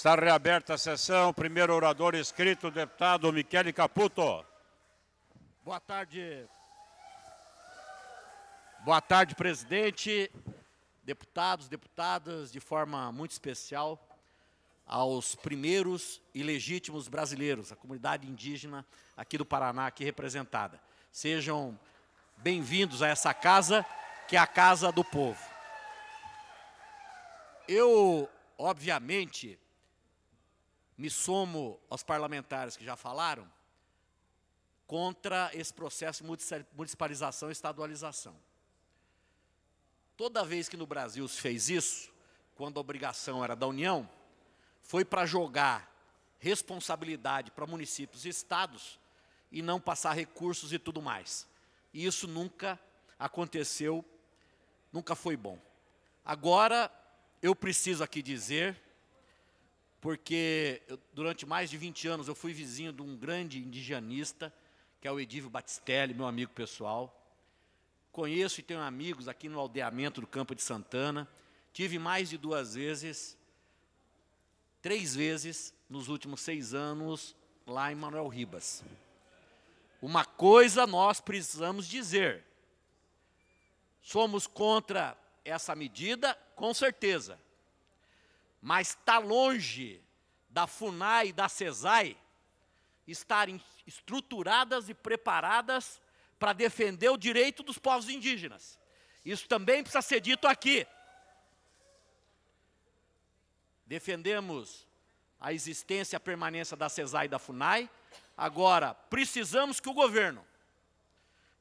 Está reaberta a sessão. Primeiro orador escrito, o deputado Michele Caputo. Boa tarde. Boa tarde, presidente, deputados, deputadas, de forma muito especial aos primeiros e legítimos brasileiros, a comunidade indígena aqui do Paraná, aqui representada. Sejam bem-vindos a essa casa, que é a casa do povo. Eu, obviamente, me somo aos parlamentares que já falaram contra esse processo de municipalização e estadualização. Toda vez que no Brasil se fez isso, quando a obrigação era da União, foi para jogar responsabilidade para municípios e estados e não passar recursos e tudo mais. E isso nunca aconteceu, nunca foi bom. Agora, eu preciso aqui dizer porque eu, durante mais de 20 anos eu fui vizinho de um grande indigenista, que é o Edívio Batistelli, meu amigo pessoal. Conheço e tenho amigos aqui no aldeamento do Campo de Santana. Tive mais de duas vezes, três vezes nos últimos seis anos, lá em Manuel Ribas. Uma coisa nós precisamos dizer: somos contra essa medida, com certeza mas está longe da FUNAI e da CESAI estarem estruturadas e preparadas para defender o direito dos povos indígenas. Isso também precisa ser dito aqui. Defendemos a existência e a permanência da CESAI e da FUNAI. Agora, precisamos que o governo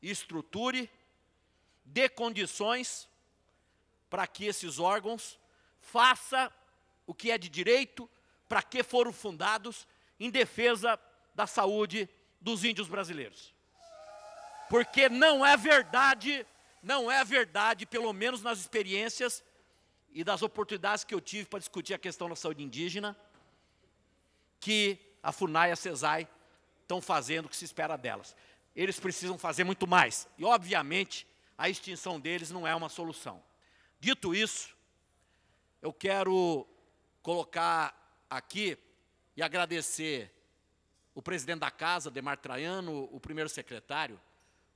estruture, dê condições para que esses órgãos façam o que é de direito, para que foram fundados em defesa da saúde dos índios brasileiros. Porque não é verdade, não é verdade, pelo menos nas experiências e das oportunidades que eu tive para discutir a questão da saúde indígena, que a FUNAI e a CESAI estão fazendo o que se espera delas. Eles precisam fazer muito mais. E, obviamente, a extinção deles não é uma solução. Dito isso, eu quero colocar aqui e agradecer o presidente da casa, Demar Traiano, o primeiro secretário.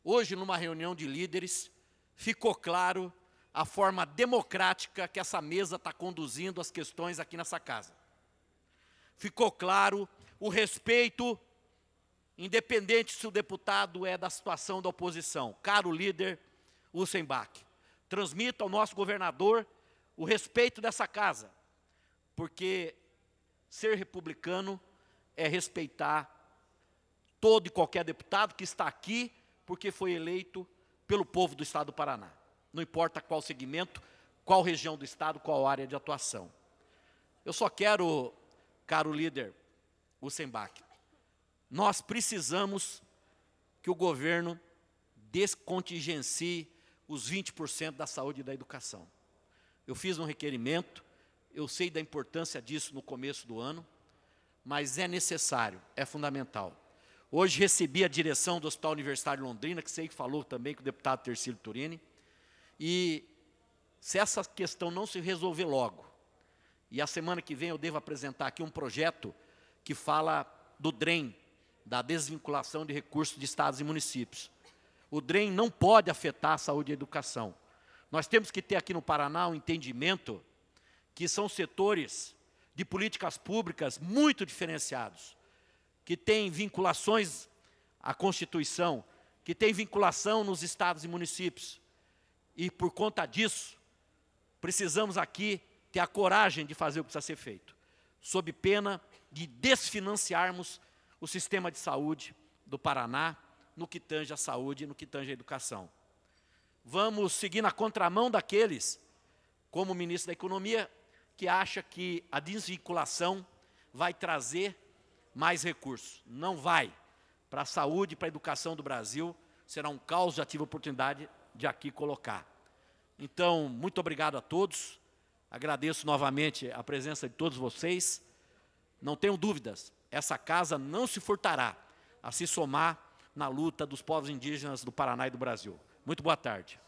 Hoje, numa reunião de líderes, ficou claro a forma democrática que essa mesa está conduzindo as questões aqui nessa casa. Ficou claro o respeito, independente se o deputado é da situação da oposição. Caro líder Usenbach, transmita ao nosso governador o respeito dessa casa, porque ser republicano é respeitar todo e qualquer deputado que está aqui porque foi eleito pelo povo do estado do Paraná. Não importa qual segmento, qual região do estado, qual área de atuação. Eu só quero, caro líder Usenbach, nós precisamos que o governo descontingencie os 20% da saúde e da educação. Eu fiz um requerimento eu sei da importância disso no começo do ano, mas é necessário, é fundamental. Hoje recebi a direção do Hospital Universitário Londrina, que sei que falou também com o deputado Tercílio Turini, e se essa questão não se resolver logo, e a semana que vem eu devo apresentar aqui um projeto que fala do DREM, da desvinculação de recursos de estados e municípios. O DREM não pode afetar a saúde e a educação. Nós temos que ter aqui no Paraná um entendimento que são setores de políticas públicas muito diferenciados, que têm vinculações à Constituição, que têm vinculação nos estados e municípios. E por conta disso, precisamos aqui ter a coragem de fazer o que precisa ser feito, sob pena de desfinanciarmos o sistema de saúde do Paraná no que tange a saúde e no que tange a educação. Vamos seguir na contramão daqueles, como ministro da Economia que acha que a desvinculação vai trazer mais recursos. Não vai. Para a saúde, para a educação do Brasil, será um caos, já tive a oportunidade de aqui colocar. Então, muito obrigado a todos. Agradeço novamente a presença de todos vocês. Não tenho dúvidas, essa casa não se furtará a se somar na luta dos povos indígenas do Paraná e do Brasil. Muito boa tarde.